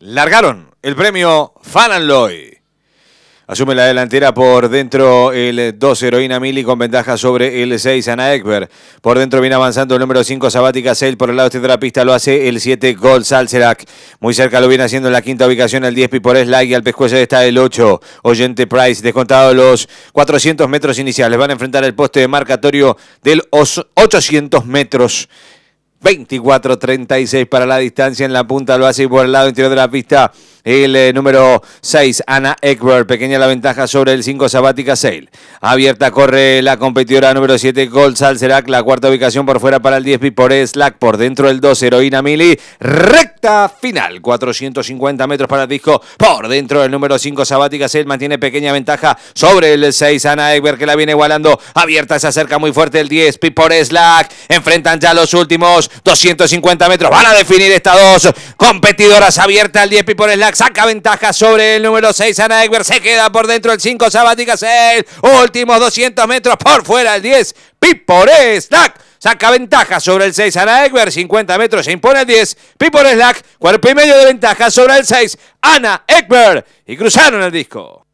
largaron el premio Fananloy. Asume la delantera por dentro el 2 Heroína Mili con ventaja sobre el 6 Ana Ekber. Por dentro viene avanzando el número 5 Sabática Sale. Por el lado este de la pista lo hace el 7 Gol Salserak. Muy cerca lo viene haciendo en la quinta ubicación el 10 Piporés por y al pescuezo está el 8 Oyente Price. Descontado los 400 metros iniciales. Van a enfrentar el poste de marcatorio del 800 metros 24-36 para la distancia en la punta, lo hace por el lado interior de la pista el eh, número 6, Ana Ekberg, pequeña la ventaja sobre el 5, Sabática Sale. Abierta corre la competidora número 7, Gold Salzerak. la cuarta ubicación por fuera para el 10, por Slack, por dentro el 2, Heroína Mili, recta final, 450 metros para el disco, por dentro el número 5, Sabática Sale. mantiene pequeña ventaja sobre el 6, Ana Ekberg, que la viene igualando, abierta, se acerca muy fuerte el 10, por Slack, enfrentan ya los últimos, 250 metros. Van a definir estas dos competidoras abiertas al 10 Pipo Slack. Saca ventaja sobre el número 6, Ana Egbert. Se queda por dentro el 5, Sabatica 6. Últimos 200 metros por fuera el 10. por Slack saca ventaja sobre el 6. Ana Egbert. 50 metros, se impone el 10. Pipo Slack, cuerpo y medio de ventaja sobre el 6. Ana Egbert. Y cruzaron el disco.